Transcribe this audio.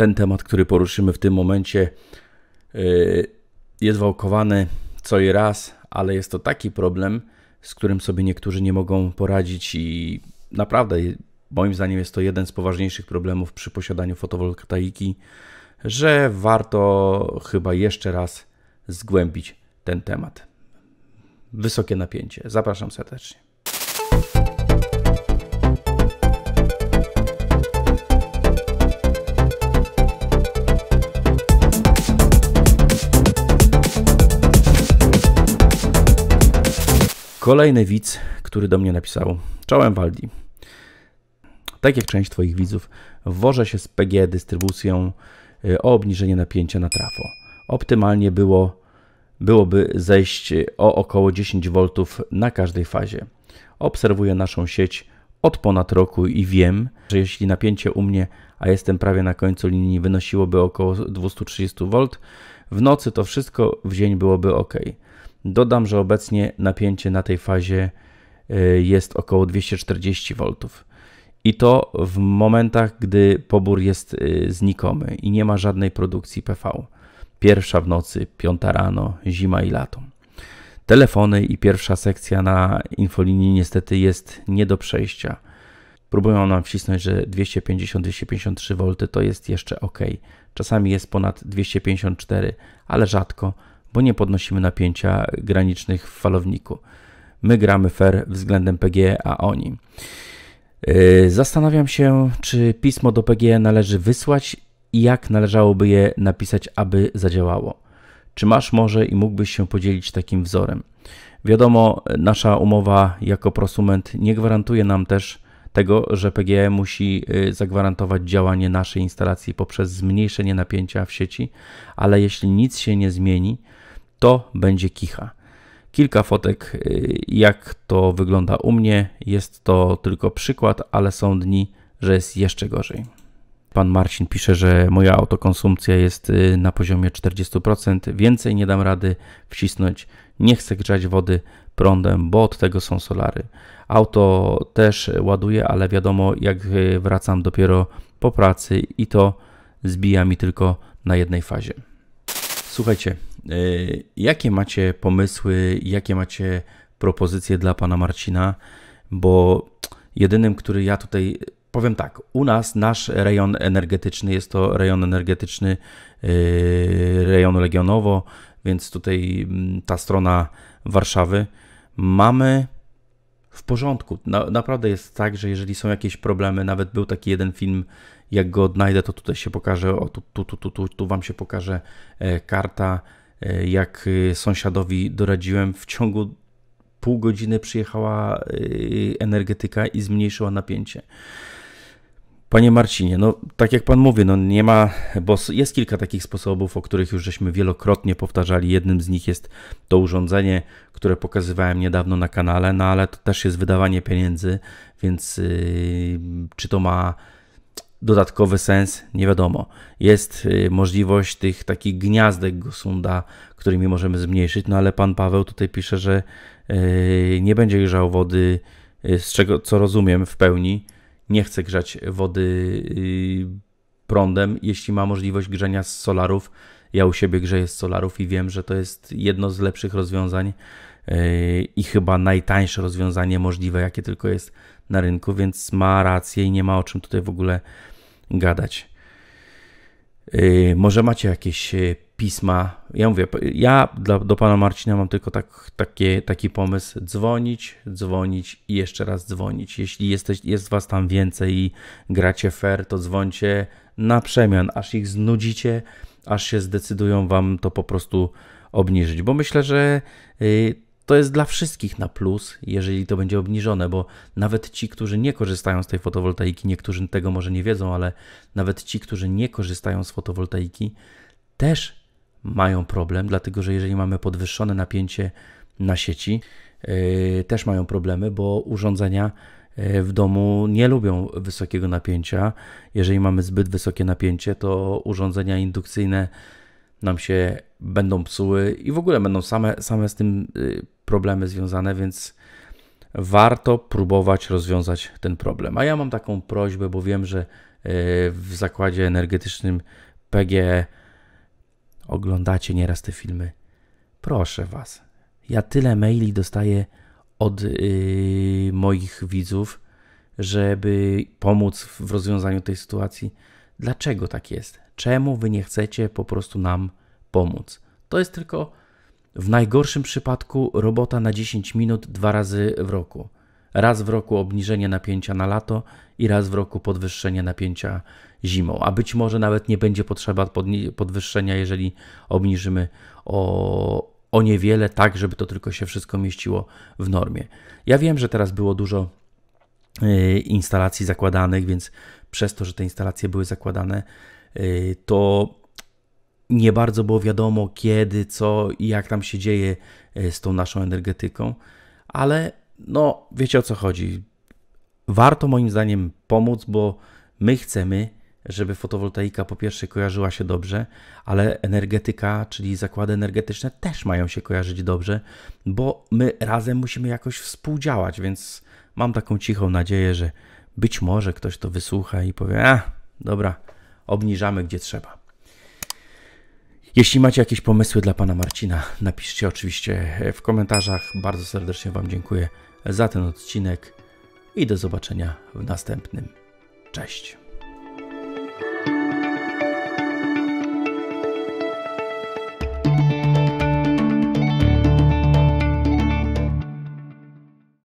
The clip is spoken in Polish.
ten temat, który poruszymy w tym momencie, y, jest wałkowany co i raz, ale jest to taki problem, z którym sobie niektórzy nie mogą poradzić i naprawdę moim zdaniem jest to jeden z poważniejszych problemów przy posiadaniu fotowoltaiki, że warto chyba jeszcze raz zgłębić ten temat. Wysokie napięcie. Zapraszam serdecznie. Kolejny widz, który do mnie napisał. Czołem Waldi. Tak jak część Twoich widzów, wożę się z PG dystrybucją y, o obniżenie napięcia na trafo. Optymalnie było, byłoby zejść y, o około 10 V na każdej fazie. Obserwuję naszą sieć od ponad roku i wiem, że jeśli napięcie u mnie, a jestem prawie na końcu linii, wynosiłoby około 230 V, w nocy to wszystko w dzień byłoby ok. Dodam, że obecnie napięcie na tej fazie y, jest około 240 V. I to w momentach, gdy pobór jest y, znikomy i nie ma żadnej produkcji PV. Pierwsza w nocy, piąta rano, zima i lato. Telefony i pierwsza sekcja na infolinii niestety jest nie do przejścia. Próbują nam wcisnąć, że 250-253 V to jest jeszcze ok. Czasami jest ponad 254, ale rzadko bo nie podnosimy napięcia granicznych w falowniku. My gramy fair względem PGE, a oni. Yy, zastanawiam się, czy pismo do PGE należy wysłać i jak należałoby je napisać, aby zadziałało. Czy masz może i mógłbyś się podzielić takim wzorem? Wiadomo, nasza umowa jako prosument nie gwarantuje nam też tego, że PGE musi y, zagwarantować działanie naszej instalacji poprzez zmniejszenie napięcia w sieci, ale jeśli nic się nie zmieni, to będzie kicha. Kilka fotek, y, jak to wygląda u mnie, jest to tylko przykład, ale są dni, że jest jeszcze gorzej. Pan Marcin pisze, że moja autokonsumpcja jest y, na poziomie 40%, więcej nie dam rady wcisnąć, nie chcę grzać wody, prądem, bo od tego są solary. Auto też ładuję, ale wiadomo, jak wracam dopiero po pracy i to zbija mi tylko na jednej fazie. Słuchajcie, e, jakie macie pomysły, jakie macie propozycje dla pana Marcina, bo jedynym, który ja tutaj powiem tak, u nas nasz rejon energetyczny jest to rejon energetyczny, e, rejon legionowo, więc tutaj mm, ta strona Warszawy mamy w porządku. Na, naprawdę jest tak, że jeżeli są jakieś problemy, nawet był taki jeden film, jak go odnajdę, to tutaj się pokaże, o, tu, tu, tu, tu, tu, tu wam się pokaże e, karta, e, jak e, sąsiadowi doradziłem w ciągu pół godziny przyjechała e, energetyka i zmniejszyła napięcie. Panie Marcinie, no tak jak Pan mówi, no nie ma, bo jest kilka takich sposobów, o których już żeśmy wielokrotnie powtarzali. Jednym z nich jest to urządzenie, które pokazywałem niedawno na kanale, no ale to też jest wydawanie pieniędzy, więc yy, czy to ma dodatkowy sens? Nie wiadomo. Jest y, możliwość tych takich gniazdek Gosunda, którymi możemy zmniejszyć, no ale Pan Paweł tutaj pisze, że yy, nie będzie grzał wody, y, z czego, co rozumiem w pełni, nie chce grzać wody y, prądem, jeśli ma możliwość grzenia z solarów. Ja u siebie grzeję z solarów i wiem, że to jest jedno z lepszych rozwiązań y, i chyba najtańsze rozwiązanie możliwe, jakie tylko jest na rynku, więc ma rację i nie ma o czym tutaj w ogóle gadać. Y, może macie jakieś y, pisma. Ja mówię, ja do pana Marcina mam tylko tak, takie, taki pomysł: dzwonić, dzwonić i jeszcze raz dzwonić. Jeśli jesteś, jest was tam więcej i gracie fair, to dzwońcie na przemian, aż ich znudzicie, aż się zdecydują wam to po prostu obniżyć. Bo myślę, że y, to jest dla wszystkich na plus, jeżeli to będzie obniżone, bo nawet ci, którzy nie korzystają z tej fotowoltaiki, niektórzy tego może nie wiedzą, ale nawet ci, którzy nie korzystają z fotowoltaiki, też mają problem, dlatego że jeżeli mamy podwyższone napięcie na sieci, yy, też mają problemy, bo urządzenia yy, w domu nie lubią wysokiego napięcia. Jeżeli mamy zbyt wysokie napięcie, to urządzenia indukcyjne nam się będą psuły i w ogóle będą same, same z tym y, problemy związane, więc warto próbować rozwiązać ten problem. A ja mam taką prośbę, bo wiem, że y, w zakładzie energetycznym PGE oglądacie nieraz te filmy. Proszę Was, ja tyle maili dostaję od yy, moich widzów, żeby pomóc w rozwiązaniu tej sytuacji. Dlaczego tak jest? Czemu Wy nie chcecie po prostu nam pomóc. To jest tylko w najgorszym przypadku robota na 10 minut dwa razy w roku. Raz w roku obniżenie napięcia na lato i raz w roku podwyższenie napięcia zimą. A być może nawet nie będzie potrzeba podwyższenia, jeżeli obniżymy o, o niewiele, tak żeby to tylko się wszystko mieściło w normie. Ja wiem, że teraz było dużo y, instalacji zakładanych, więc przez to, że te instalacje były zakładane, y, to nie bardzo było wiadomo kiedy, co i jak tam się dzieje e, z tą naszą energetyką, ale no wiecie o co chodzi. Warto moim zdaniem pomóc, bo my chcemy, żeby fotowoltaika po pierwsze kojarzyła się dobrze, ale energetyka, czyli zakłady energetyczne też mają się kojarzyć dobrze, bo my razem musimy jakoś współdziałać, więc mam taką cichą nadzieję, że być może ktoś to wysłucha i powie, a dobra, obniżamy gdzie trzeba. Jeśli macie jakieś pomysły dla pana Marcina, napiszcie oczywiście w komentarzach. Bardzo serdecznie Wam dziękuję za ten odcinek i do zobaczenia w następnym. Cześć.